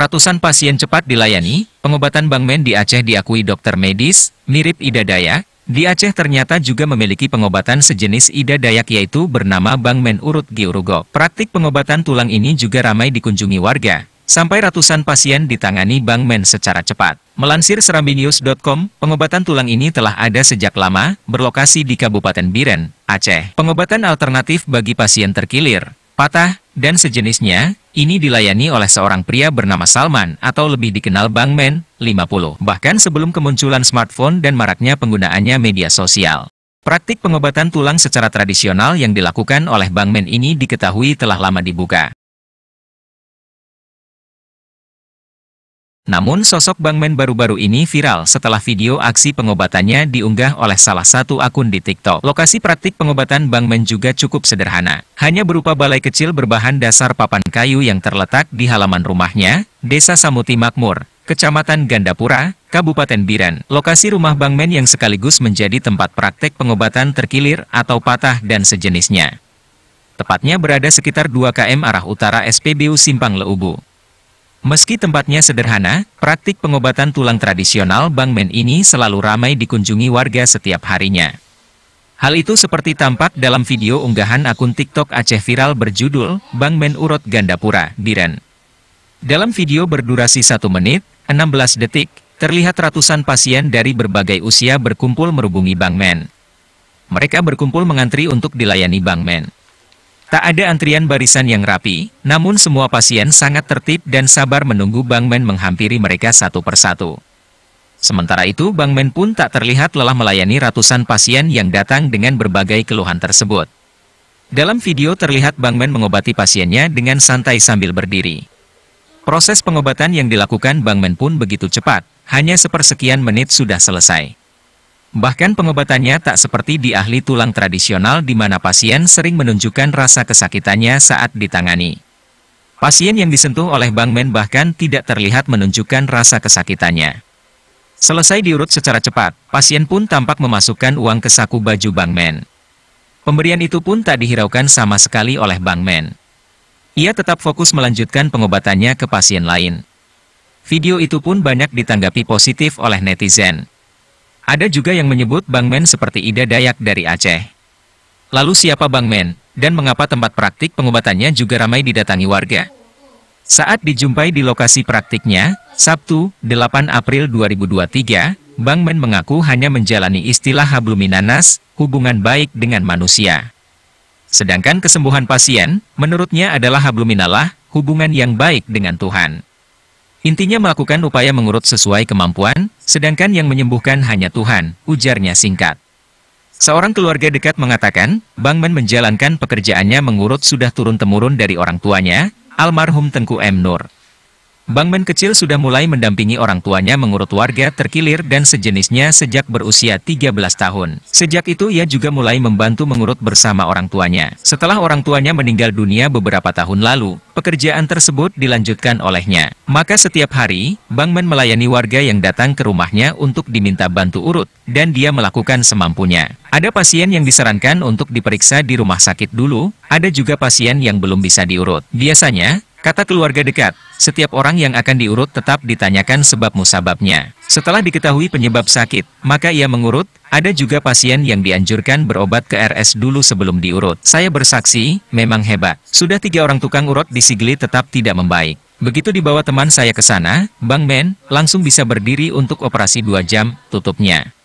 Ratusan pasien cepat dilayani, pengobatan Bang Men di Aceh diakui dokter medis, mirip Ida Dayak, di Aceh ternyata juga memiliki pengobatan sejenis Ida Dayak yaitu bernama Bang Men Urut Giurugo. Praktik pengobatan tulang ini juga ramai dikunjungi warga. Sampai ratusan pasien ditangani Bang Men secara cepat. Melansir serambinius.com, pengobatan tulang ini telah ada sejak lama, berlokasi di Kabupaten Biren, Aceh. Pengobatan alternatif bagi pasien terkilir, patah, dan sejenisnya, ini dilayani oleh seorang pria bernama Salman atau lebih dikenal Bang Men, 50. Bahkan sebelum kemunculan smartphone dan maraknya penggunaannya media sosial. Praktik pengobatan tulang secara tradisional yang dilakukan oleh Bang Men ini diketahui telah lama dibuka. Namun sosok bang men baru-baru ini viral setelah video aksi pengobatannya diunggah oleh salah satu akun di TikTok. Lokasi praktik pengobatan bang men juga cukup sederhana. Hanya berupa balai kecil berbahan dasar papan kayu yang terletak di halaman rumahnya, Desa Samuti Makmur, Kecamatan Gandapura, Kabupaten Biren. Lokasi rumah bang men yang sekaligus menjadi tempat praktik pengobatan terkilir atau patah dan sejenisnya. Tepatnya berada sekitar 2 km arah utara SPBU Simpang Leubu. Meski tempatnya sederhana, praktik pengobatan tulang tradisional Bang Men ini selalu ramai dikunjungi warga setiap harinya. Hal itu seperti tampak dalam video unggahan akun TikTok Aceh viral berjudul Bang Men Urut Gandapura, Diren. Dalam video berdurasi 1 menit, 16 detik, terlihat ratusan pasien dari berbagai usia berkumpul merubungi Bang Men. Mereka berkumpul mengantri untuk dilayani Bang Men. Tak ada antrian barisan yang rapi, namun semua pasien sangat tertib dan sabar menunggu Bang Men menghampiri mereka satu persatu. Sementara itu Bang Men pun tak terlihat lelah melayani ratusan pasien yang datang dengan berbagai keluhan tersebut. Dalam video terlihat Bang Men mengobati pasiennya dengan santai sambil berdiri. Proses pengobatan yang dilakukan Bang Men pun begitu cepat, hanya sepersekian menit sudah selesai. Bahkan pengobatannya tak seperti di ahli tulang tradisional di mana pasien sering menunjukkan rasa kesakitannya saat ditangani. Pasien yang disentuh oleh Bang Men bahkan tidak terlihat menunjukkan rasa kesakitannya. Selesai diurut secara cepat, pasien pun tampak memasukkan uang ke saku baju Bang Men. Pemberian itu pun tak dihiraukan sama sekali oleh Bang Men. Ia tetap fokus melanjutkan pengobatannya ke pasien lain. Video itu pun banyak ditanggapi positif oleh netizen. Ada juga yang menyebut Bang Men seperti Ida Dayak dari Aceh. Lalu siapa Bang Men, dan mengapa tempat praktik pengobatannya juga ramai didatangi warga? Saat dijumpai di lokasi praktiknya, Sabtu, 8 April 2023, Bang Men mengaku hanya menjalani istilah habluminanas, hubungan baik dengan manusia. Sedangkan kesembuhan pasien, menurutnya adalah habluminalah, hubungan yang baik dengan Tuhan. Intinya melakukan upaya mengurut sesuai kemampuan, sedangkan yang menyembuhkan hanya Tuhan, ujarnya singkat. Seorang keluarga dekat mengatakan, Bang Men menjalankan pekerjaannya mengurut sudah turun-temurun dari orang tuanya, almarhum Tengku M. Nur. Bang men kecil sudah mulai mendampingi orang tuanya mengurut warga terkilir dan sejenisnya sejak berusia 13 tahun. Sejak itu ia juga mulai membantu mengurut bersama orang tuanya. Setelah orang tuanya meninggal dunia beberapa tahun lalu, pekerjaan tersebut dilanjutkan olehnya. Maka setiap hari, Bang men melayani warga yang datang ke rumahnya untuk diminta bantu urut, dan dia melakukan semampunya. Ada pasien yang disarankan untuk diperiksa di rumah sakit dulu, ada juga pasien yang belum bisa diurut. Biasanya, Kata keluarga dekat, setiap orang yang akan diurut tetap ditanyakan sebab musababnya. Setelah diketahui penyebab sakit, maka ia mengurut, ada juga pasien yang dianjurkan berobat ke RS dulu sebelum diurut. Saya bersaksi, memang hebat. Sudah tiga orang tukang urut di Sigli tetap tidak membaik. Begitu dibawa teman saya ke sana, Bang Men, langsung bisa berdiri untuk operasi dua jam, tutupnya.